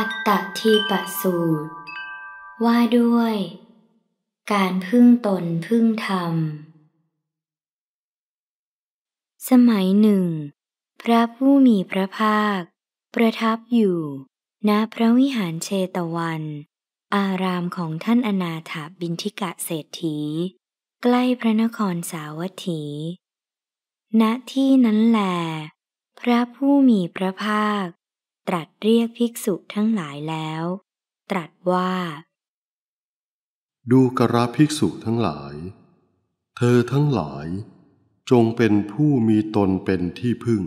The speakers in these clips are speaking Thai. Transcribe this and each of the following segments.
อัตตทีปสูตร ว่าด้วย การพึ่งตนพึ่งธรรม สมัยหนึ่ง พระผู้มีพระภาค ประทับอยู่ ณพระวิหารเชตวัน อารามของท่านอนาถาบินทิกะเศรษฐี ใกล้พระนครสาวัตถีณที่นั้นแหลพระผู้มีพระภาคตรัสเรียกภิกษุทั้งหลายแล้ว ตรัสว่า ดูกระภิกษุทั้งหลาย เธอทั้งหลาย จงเป็นผู้มีตนเป็นที่พึ่ง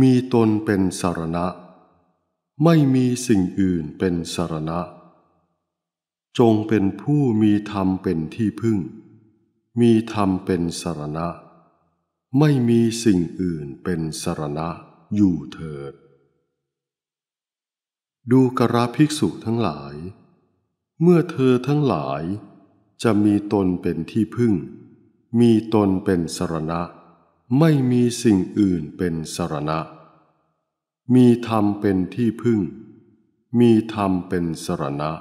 มีตนเป็นสารณะ ไม่มีสิ่งอื่นเป็นสารณะ จงเป็นผู้มีธรรมเป็นที่พึ่ง มีธรรมเป็นสารณะ ไม่มีสิ่งอื่นเป็นสารณะ อยู่เถิดดูกราภิกษุทั้งหลาย เมื่อเธอทั้งหลายจะมีตนเป็นที่พึ่ง มีตนเป็นสรณะ ไม่มีสิ่งอื่นเป็นสรณะ มีธรรมเป็นที่พึ่ง มีธรรมเป็นสรณะ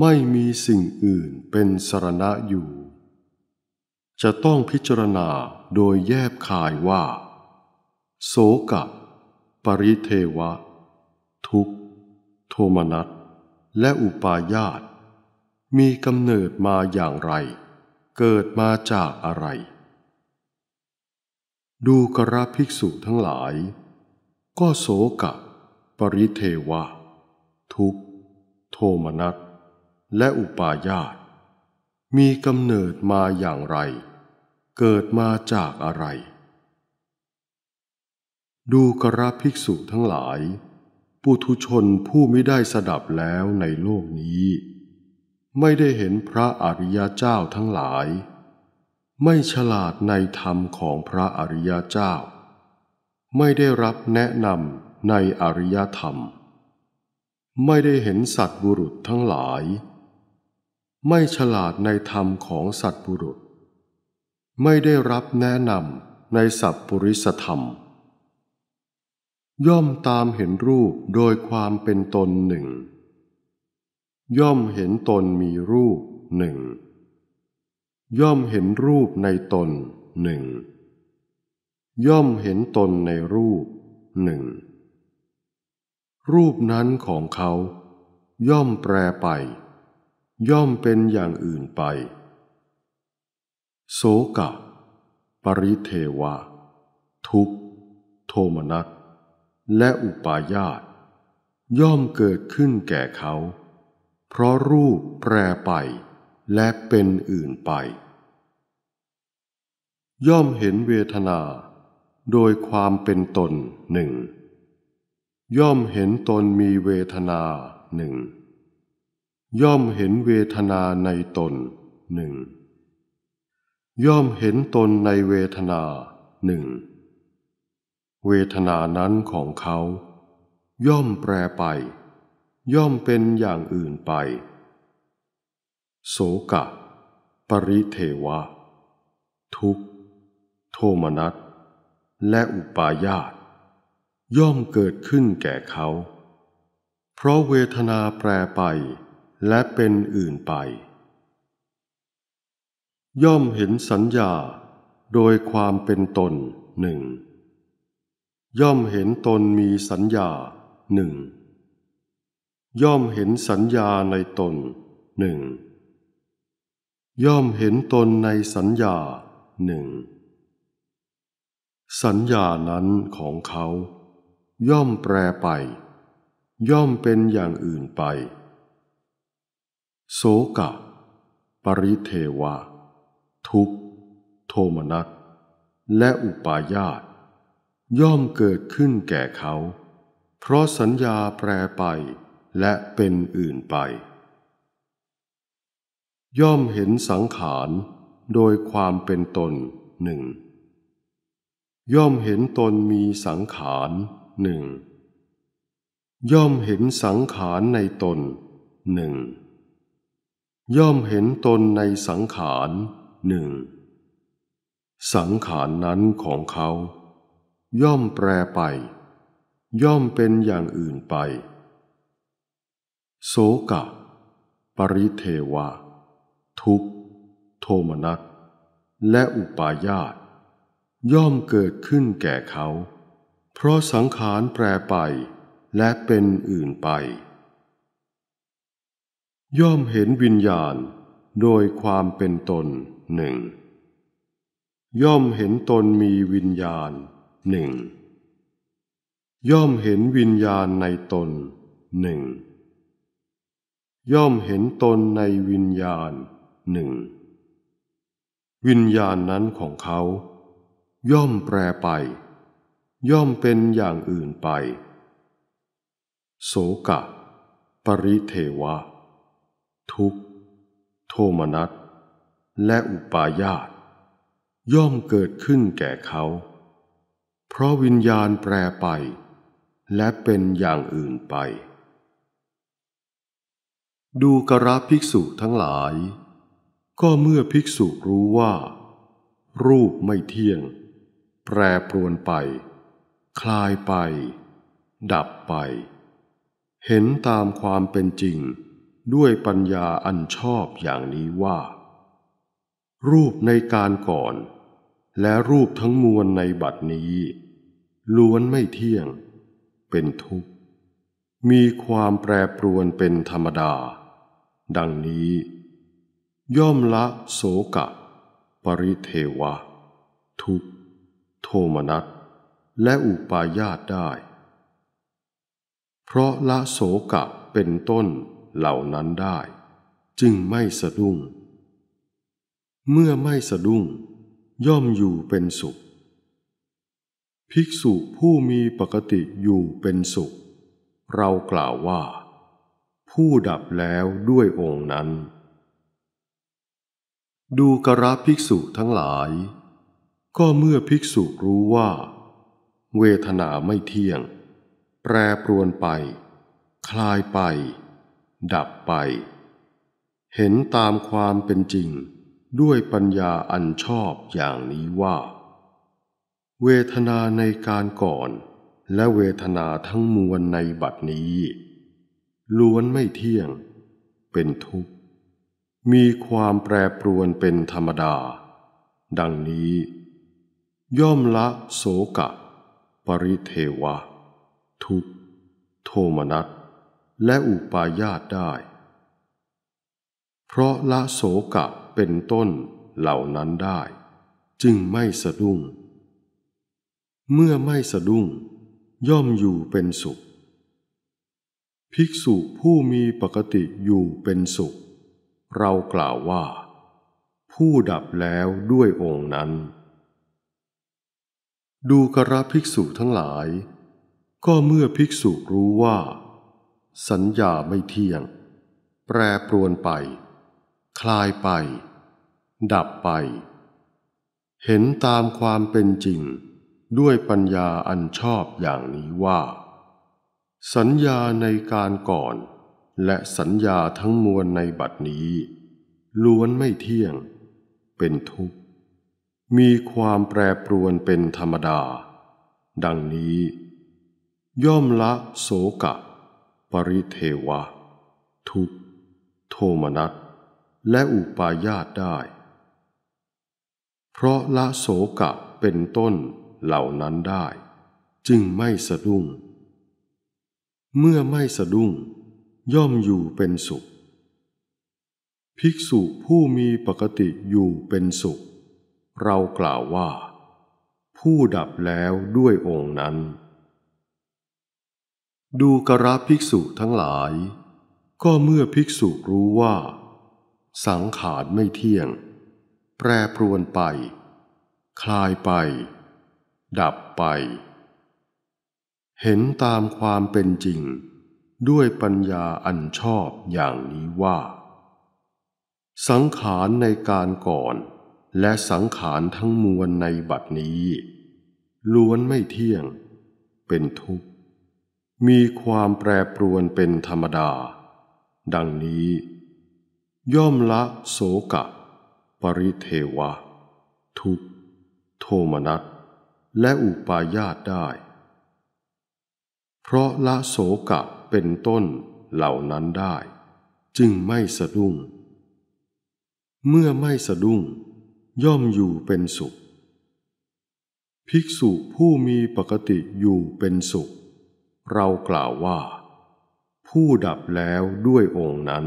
ไม่มีสิ่งอื่นเป็นสรณะอยู่ จะต้องพิจารณาโดยแยบคายว่า โสกะ ปริเทวะ ทุกขทมนัสและอุปายาตมีกำเนิดมาอย่างไร เกิดมาจากอะไร ดูกระภิกษุทั้งหลาย ก็โสกะ ปริเทวะทุกโทมนัสและอุปายาตมีกำเนิดมาอย่างไร เกิดมาจากอะไร ดูกระภิกษุทั้งหลายปุถุชนผู้ไม่ได้สดับแล้วในโลกนี้ ไม่ได้เห็นพระอริยเจ้าทั้งหลาย ไม่ฉลาดในธรรมของพระอริยเจ้า ไม่ได้รับแนะนำในอริยธรรม ไม่ได้เห็นสัตบุรุษทั้งหลาย ไม่ฉลาดในธรรมของสัตบุรุษ ไม่ได้รับแนะนำในสัพปริสธรรมย่อมตามเห็นรูปโดยความเป็นตนหนึ่งย่อมเห็นตนมีรูปหนึ่งย่อมเห็นรูปในตนหนึ่งย่อมเห็นตนในรูปหนึ่ง รูปนั้นของเขา ย่อมแปรไป ย่อมเป็นอย่างอื่นไป โสกะปริเทวะ ทุกโทมนัสและอุปาญาตย่อมเกิดขึ้นแก่เขา เพราะรูปแปรไป และเป็นอื่นไป ย่อมเห็นเวทนา โดยความเป็นตนหนึ่ง ย่อมเห็นตนมีเวทนาหนึ่ง ย่อมเห็นเวทนาในตนหนึ่ง ย่อมเห็นตนในเวทนาหนึ่งเวทนานั้นของเขา ย่อมแปรไป ย่อมเป็นอย่างอื่นไป โสกะ ปริเทวะ ทุกโทมนัสและอุปาญาตย่อมเกิดขึ้นแก่เขา เพราะเวทนาแปรไปและเป็นอื่นไป ย่อมเห็นสัญญา โดยความเป็นตนหนึ่งย่อมเห็นตนมีสัญญาหนึ่งย่อมเห็นสัญญาในตนหนึ่งย่อมเห็นตนในสัญญาหนึ่งสัญญานั้นของเขา ย่อมแปรไป ย่อมเป็นอย่างอื่นไป โสกะ ปริเทวะ ทุกโทมนัสและอุปายาตย่อมเกิดขึ้นแก่เขา เพราะสัญญาแปรไป และเป็นอื่นไป ย่อมเห็นสังขาร โดยความเป็นตนหนึ่ง ย่อมเห็นตนมีสังขารหนึ่ง ย่อมเห็นสังขารในตนหนึ่ง ย่อมเห็นตนในสังขารหนึ่ง สังขารนั้นของเขาย่อมแปรไป ย่อมเป็นอย่างอื่นไปโสกะปริเทวะ ทุกโทมนัสและอุปาญาตย่อมเกิดขึ้นแก่เขา เพราะสังขารแปรไปและเป็นอื่นไป ย่อมเห็นวิญญาณโดยความเป็นตนหนึ่ง ย่อมเห็นตนมีวิญญาณหนึ่งย่อมเห็นวิญญาณในตนหนึ่งย่อมเห็นตนในวิญญาณหนึ่งวิญญาณนั้นของเขา ย่อมแปรไป ย่อมเป็นอย่างอื่นไป โสกะ ปริเทวะ ทุกโทมนัสและอุปายาตย่อมเกิดขึ้นแก่เขาเพราะวิญญาณแปรไป และเป็นอย่างอื่นไป ดูกระภิกษุทั้งหลาย ก็เมื่อภิกษุรู้ว่า รูปไม่เที่ยง แปรปรวนไป คลายไป ดับไป เห็นตามความเป็นจริงด้วยปัญญาอันชอบอย่างนี้ว่า รูปในการก่อนและรูปทั้งมวลในบัดนี้ ล้วนไม่เที่ยง เป็นทุกข์ มีความแปรปรวนเป็นธรรมดา ดังนี้ ย่อมละโสกะ ปริเทวะ ทุกโทมนัสและอุปายาตได้ เพราะละโสกะเป็นต้นเหล่านั้นได้ จึงไม่สะดุ้งเมื่อไม่สะดุ้งย่อมอยู่เป็นสุข ภิกษุผู้มีปกติอยู่เป็นสุข เรากล่าวว่า ผู้ดับแล้วด้วยองค์นั้น ดูกระภิกษุทั้งหลาย ก็เมื่อภิกษุรู้ว่า เวทนาไม่เที่ยง แปรปรวนไป คลายไป ดับไป เห็นตามความเป็นจริงด้วยปัญญาอันชอบอย่างนี้ว่า เวทนาในการก่อน และเวทนาทั้งมวลในบัดนี้ ล้วนไม่เที่ยง เป็นทุกข์ มีความแปรปรวนเป็นธรรมดา ดังนี้ ย่อมละโสกะ ปริเทวะ ทุกโทมนัส และอุปายาตได้ เพราะละโสกะเป็นต้นเหล่านั้นได้ จึงไม่สะดุ้ง เมื่อไม่สะดุ้ง ย่อมอยู่เป็นสุข ภิกษุผู้มีปกติอยู่เป็นสุข เรากล่าวว่า ผู้ดับแล้วด้วยองค์นั้น ดูกระภิกษุทั้งหลาย ก็เมื่อภิกษุรู้ว่า สัญญาไม่เที่ยง แปรปรวนไปคลายไป ดับไป เห็นตามความเป็นจริงด้วยปัญญาอันชอบอย่างนี้ว่า สัญญาในการก่อน และสัญญาทั้งมวลในบัดนี้ ล้วนไม่เที่ยง เป็นทุกข์ มีความแปรปรวนเป็นธรรมดา ดังนี้ ย่อมละโสกะ ปริเทวะ ทุกโทมนัสและอุปายาตได้ เพราะละโสกะเป็นต้นเหล่านั้นได้ จึงไม่สะดุ้ง เมื่อไม่สะดุ้งย่อมอยู่เป็นสุข ภิกษุผู้มีปกติอยู่เป็นสุข เรากล่าวว่า ผู้ดับแล้วด้วยองค์นั้น ดูกระภิกษุทั้งหลาย ก็เมื่อภิกษุรู้ว่าสังขารไม่เที่ยง แปรปรวนไป คลายไป ดับไป เห็นตามความเป็นจริง ด้วยปัญญาอันชอบอย่างนี้ว่า สังขารในการก่อน และสังขารทั้งมวลในบัดนี้ ล้วนไม่เที่ยง เป็นทุกข์ มีความแปรปรวนเป็นธรรมดา ดังนี้ย่อมละโสกะ ปริเทวะ ทุก โทมนัสและอุปายาตได้ เพราะละโสกะเป็นต้นเหล่านั้นได้ จึงไม่สะดุ้งเมื่อไม่สะดุ้ง ย่อมอยู่เป็นสุข ภิกษุผู้มีปกติอยู่เป็นสุข เรากล่าวว่า ผู้ดับแล้วด้วยองค์นั้น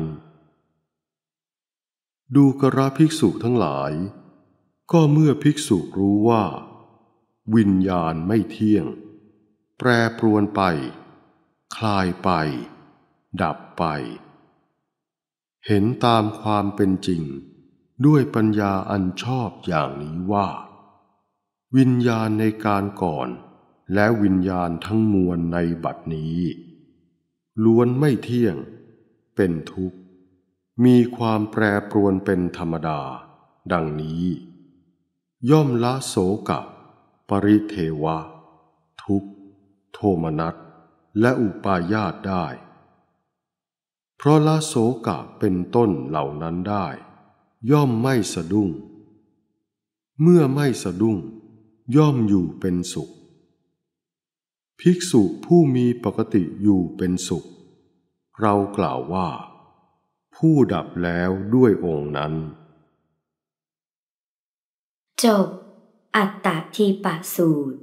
ดูกระภิกษุทั้งหลาย ก็เมื่อภิกษุรู้ว่า วิญญาณไม่เที่ยง แปรปรวนไป คลายไป ดับไป เห็นตามความเป็นจริง ด้วยปัญญาอันชอบอย่างนี้ว่า วิญญาณในการก่อนและวิญญาณทั้งมวลในบัดนี้ ล้วนไม่เที่ยง เป็นทุกข์มีความแปรปรวนเป็นธรรมดา ดังนี้ ย่อมละโสกะ ปริเทวะ ทุกโทมนัสและอุปายาตได้ เพราะละโสกะเป็นต้นเหล่านั้นได้ ย่อมไม่สะดุ้ง เมื่อไม่สะดุ้งย่อมอยู่เป็นสุข ภิกษุผู้มีปกติอยู่เป็นสุข เรากล่าวว่าผู้ดับแล้วด้วยองค์นั้น จบ อัตตาทีปสูตร